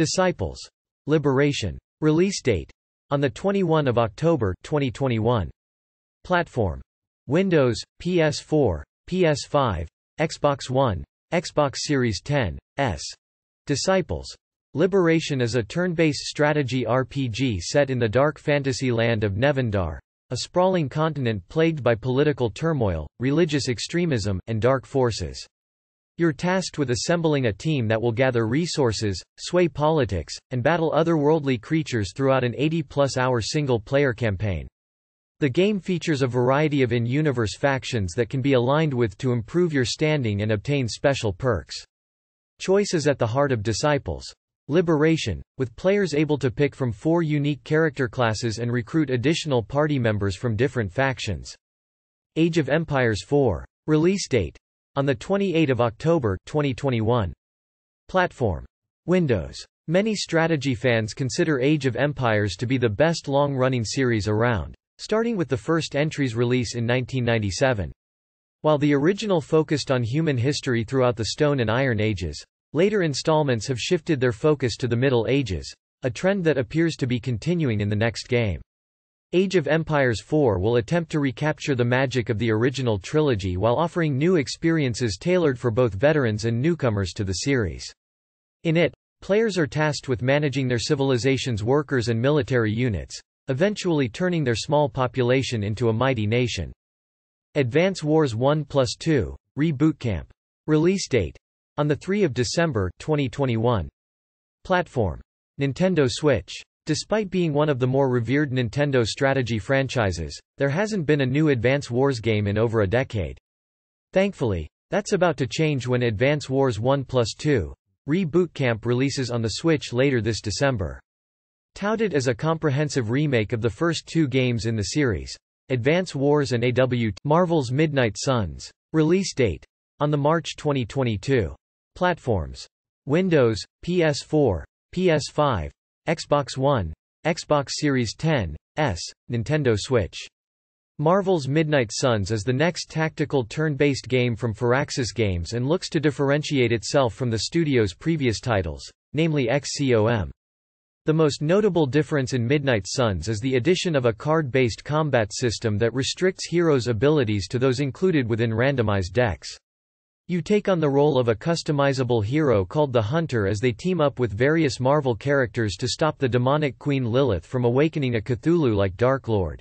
Disciples. Liberation. Release date. On 21 October 2021. Platform. Windows, PS4, PS5, Xbox One, Xbox Series 10, S. Disciples. Liberation is a turn-based strategy RPG set in the dark fantasy land of Nevendar, a sprawling continent plagued by political turmoil, religious extremism, and dark forces. You're tasked with assembling a team that will gather resources, sway politics, and battle otherworldly creatures throughout an 80-plus hour single-player campaign. The game features a variety of in-universe factions that can be aligned with to improve your standing and obtain special perks. Choice is at the heart of Disciples. Liberation, with players able to pick from four unique character classes and recruit additional party members from different factions. Age of Empires 4. Release date, on 28 October, 2021. Platform. Windows. Many strategy fans consider Age of Empires to be the best long-running series around, starting with the first entry's release in 1997. While the original focused on human history throughout the Stone and Iron Ages, later installments have shifted their focus to the Middle Ages, a trend that appears to be continuing in the next game. Age of Empires 4 will attempt to recapture the magic of the original trilogy while offering new experiences tailored for both veterans and newcomers to the series. In it, players are tasked with managing their civilization's workers and military units, eventually turning their small population into a mighty nation. Advance Wars 1 plus 2, Reboot Camp. Release date. On 3 December 2021. Platform. Nintendo Switch. Despite being one of the more revered Nintendo strategy franchises, there hasn't been a new Advance Wars game in over a decade. Thankfully, that's about to change when Advance Wars 1 plus 2 Reboot Camp releases on the Switch later this December. Touted as a comprehensive remake of the first two games in the series, Advance Wars and AW Marvel's Midnight Suns. Release date. On the March 2022. Platforms. Windows, PS4, PS5, Xbox One, Xbox Series 10, S, Nintendo Switch. Marvel's Midnight Suns is the next tactical turn-based game from Firaxis Games and looks to differentiate itself from the studio's previous titles, namely XCOM. The most notable difference in Midnight Suns is the addition of a card-based combat system that restricts heroes' abilities to those included within randomized decks. You take on the role of a customizable hero called the Hunter as they team up with various Marvel characters to stop the demonic Queen Lilith from awakening a Cthulhu-like Dark Lord.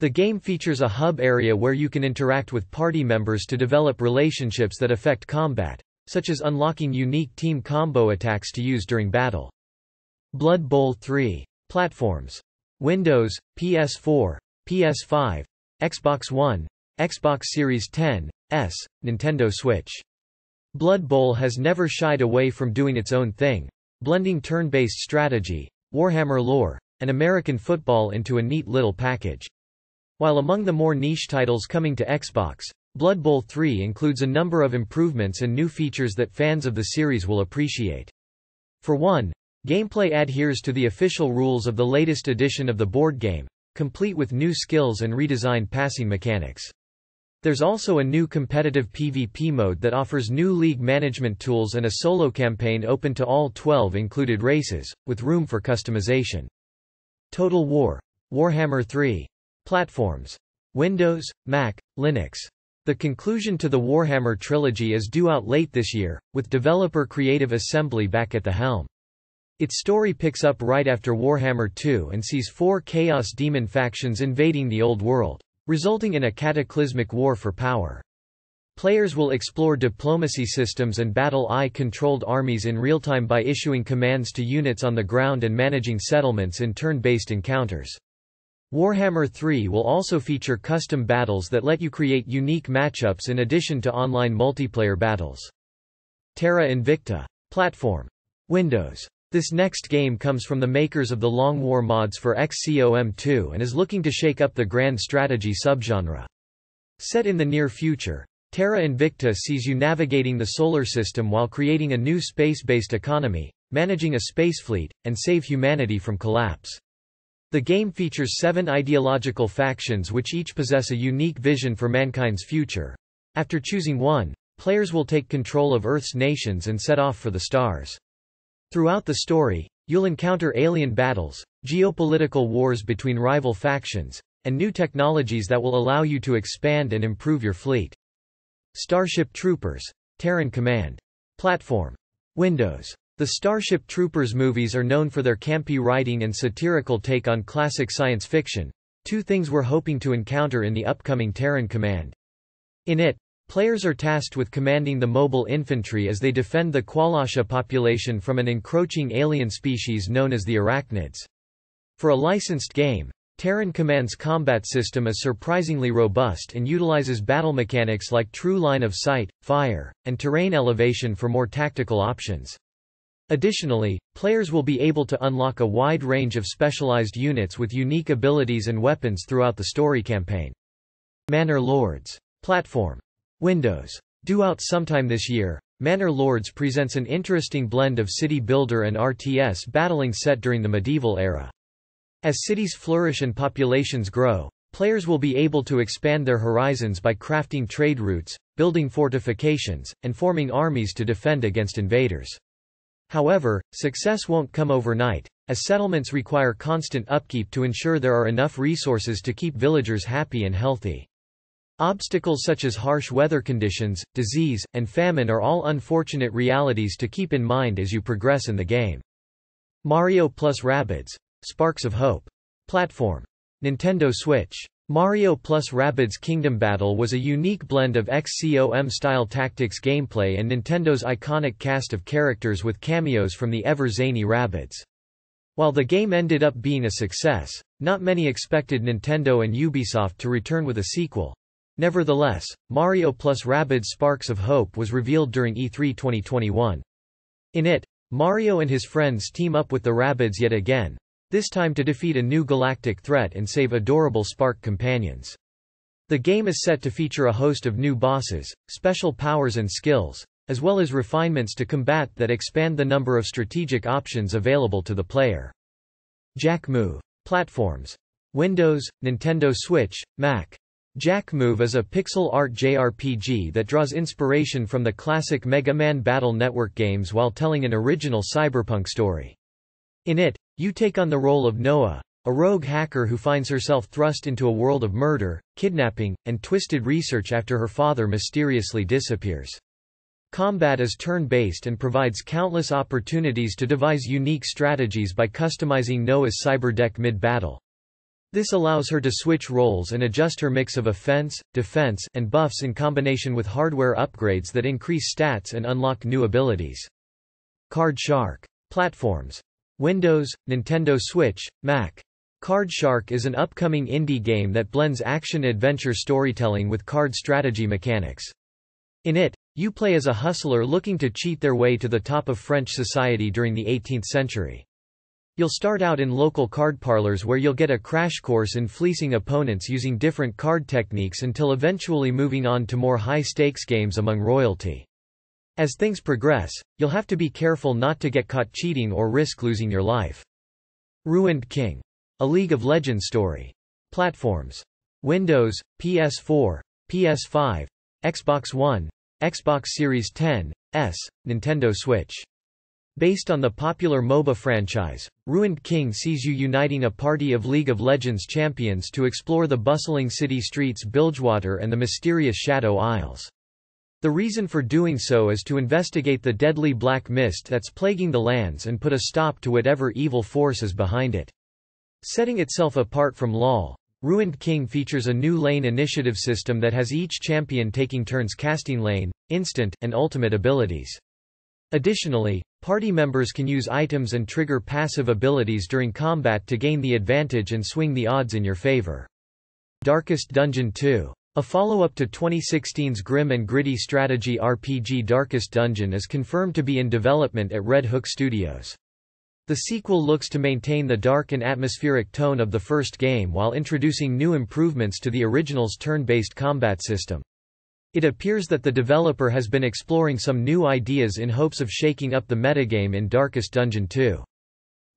The game features a hub area where you can interact with party members to develop relationships that affect combat, such as unlocking unique team combo attacks to use during battle. Blood Bowl 3. Platforms. Windows, PS4, PS5, Xbox One, Xbox Series X, S, Nintendo Switch. Blood Bowl has never shied away from doing its own thing, blending turn-based strategy, Warhammer lore, and American football into a neat little package. While among the more niche titles coming to Xbox, Blood Bowl 3 includes a number of improvements and new features that fans of the series will appreciate. For one, gameplay adheres to the official rules of the latest edition of the board game, complete with new skills and redesigned passing mechanics. There's also a new competitive PvP mode that offers new league management tools and a solo campaign open to all 12 included races, with room for customization. Total War. Warhammer 3. Platforms. Windows, Mac, Linux. The conclusion to the Warhammer trilogy is due out late this year, with developer Creative Assembly back at the helm. Its story picks up right after Warhammer 2 and sees four Chaos Demon factions invading the Old World resulting in a cataclysmic war for power. Players will explore diplomacy systems and battle eye-controlled armies in real-time by issuing commands to units on the ground and managing settlements in turn-based encounters. Warhammer 3 will also feature custom battles that let you create unique matchups in addition to online multiplayer battles. Terra Invicta. Platform. Windows. This next game comes from the makers of the Long War mods for XCOM2 and is looking to shake up the grand strategy subgenre. Set in the near future, Terra Invicta sees you navigating the solar system while creating a new space-based economy, managing a space fleet, and save humanity from collapse. The game features seven ideological factions which each possess a unique vision for mankind's future. After choosing one, players will take control of Earth's nations and set off for the stars. Throughout the story, you'll encounter alien battles, geopolitical wars between rival factions, and new technologies that will allow you to expand and improve your fleet. Starship Troopers. Terran Command. Platform. Windows. The Starship Troopers movies are known for their campy writing and satirical take on classic science fiction, two things we're hoping to encounter in the upcoming Terran Command. In it, Players are tasked with commanding the mobile infantry as they defend the Qualasha population from an encroaching alien species known as the arachnids. For a licensed game, Terran Command's combat system is surprisingly robust and utilizes battle mechanics like true line of sight, fire, and terrain elevation for more tactical options. Additionally, players will be able to unlock a wide range of specialized units with unique abilities and weapons throughout the story campaign. Manor Lords. Platform. Windows. Due out sometime this year, Manor Lords presents an interesting blend of city builder and RTS battling set during the medieval era. As cities flourish and populations grow, players will be able to expand their horizons by crafting trade routes, building fortifications, and forming armies to defend against invaders. However, success won't come overnight, as settlements require constant upkeep to ensure there are enough resources to keep villagers happy and healthy. Obstacles such as harsh weather conditions, disease, and famine are all unfortunate realities to keep in mind as you progress in the game. Mario plus Rabbids. Sparks of Hope. Platform. Nintendo Switch. Mario plus Rabbids Kingdom Battle was a unique blend of XCOM-style tactics gameplay and Nintendo's iconic cast of characters with cameos from the ever-zany Rabbids. While the game ended up being a success, not many expected Nintendo and Ubisoft to return with a sequel, Nevertheless, Mario plus Rabid Sparks of Hope was revealed during E3 2021. In it, Mario and his friends team up with the Rabbids yet again, this time to defeat a new galactic threat and save adorable Spark companions. The game is set to feature a host of new bosses, special powers and skills, as well as refinements to combat that expand the number of strategic options available to the player. Jack Move. Platforms. Windows, Nintendo Switch, Mac. Jackmove is a pixel art JRPG that draws inspiration from the classic Mega Man Battle Network games while telling an original cyberpunk story. In it, you take on the role of Noah, a rogue hacker who finds herself thrust into a world of murder, kidnapping, and twisted research after her father mysteriously disappears. Combat is turn-based and provides countless opportunities to devise unique strategies by customizing Noah's cyberdeck mid-battle. This allows her to switch roles and adjust her mix of offense, defense, and buffs in combination with hardware upgrades that increase stats and unlock new abilities. Card Shark. Platforms. Windows, Nintendo Switch, Mac. Card Shark is an upcoming indie game that blends action-adventure storytelling with card strategy mechanics. In it, you play as a hustler looking to cheat their way to the top of French society during the 18th century. You'll start out in local card parlors where you'll get a crash course in fleecing opponents using different card techniques until eventually moving on to more high-stakes games among royalty. As things progress, you'll have to be careful not to get caught cheating or risk losing your life. Ruined King. A League of Legends story. Platforms. Windows, PS4, PS5, Xbox One, Xbox Series 10, S, Nintendo Switch. Based on the popular MOBA franchise, Ruined King sees you uniting a party of League of Legends champions to explore the bustling city streets Bilgewater and the mysterious Shadow Isles. The reason for doing so is to investigate the deadly black mist that's plaguing the lands and put a stop to whatever evil force is behind it. Setting itself apart from LoL, Ruined King features a new lane initiative system that has each champion taking turns casting lane, instant, and ultimate abilities. Additionally, Party members can use items and trigger passive abilities during combat to gain the advantage and swing the odds in your favor. Darkest Dungeon 2. A follow-up to 2016's grim and gritty strategy RPG Darkest Dungeon is confirmed to be in development at Red Hook Studios. The sequel looks to maintain the dark and atmospheric tone of the first game while introducing new improvements to the original's turn-based combat system. It appears that the developer has been exploring some new ideas in hopes of shaking up the metagame in Darkest Dungeon 2.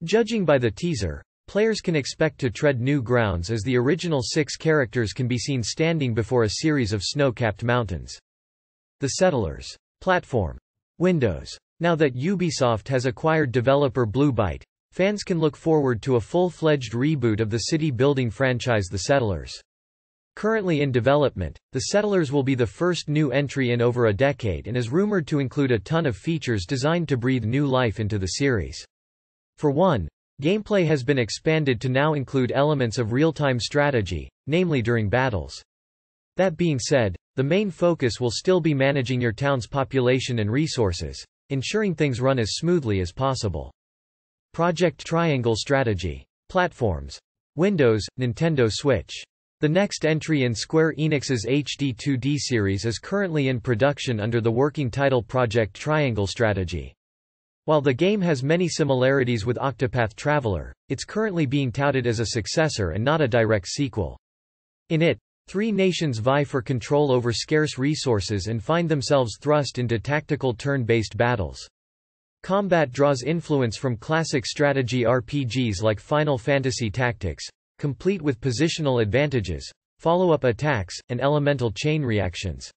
Judging by the teaser, players can expect to tread new grounds as the original six characters can be seen standing before a series of snow-capped mountains. The Settlers. Platform. Windows. Now that Ubisoft has acquired developer Blue Byte, fans can look forward to a full-fledged reboot of the city-building franchise The Settlers. Currently in development, the Settlers will be the first new entry in over a decade and is rumored to include a ton of features designed to breathe new life into the series. For one, gameplay has been expanded to now include elements of real-time strategy, namely during battles. That being said, the main focus will still be managing your town's population and resources, ensuring things run as smoothly as possible. Project Triangle Strategy. Platforms. Windows, Nintendo Switch. The next entry in Square Enix's HD2D series is currently in production under the working title Project Triangle Strategy. While the game has many similarities with Octopath Traveler, it's currently being touted as a successor and not a direct sequel. In it, three nations vie for control over scarce resources and find themselves thrust into tactical turn-based battles. Combat draws influence from classic strategy RPGs like Final Fantasy Tactics, complete with positional advantages, follow-up attacks, and elemental chain reactions.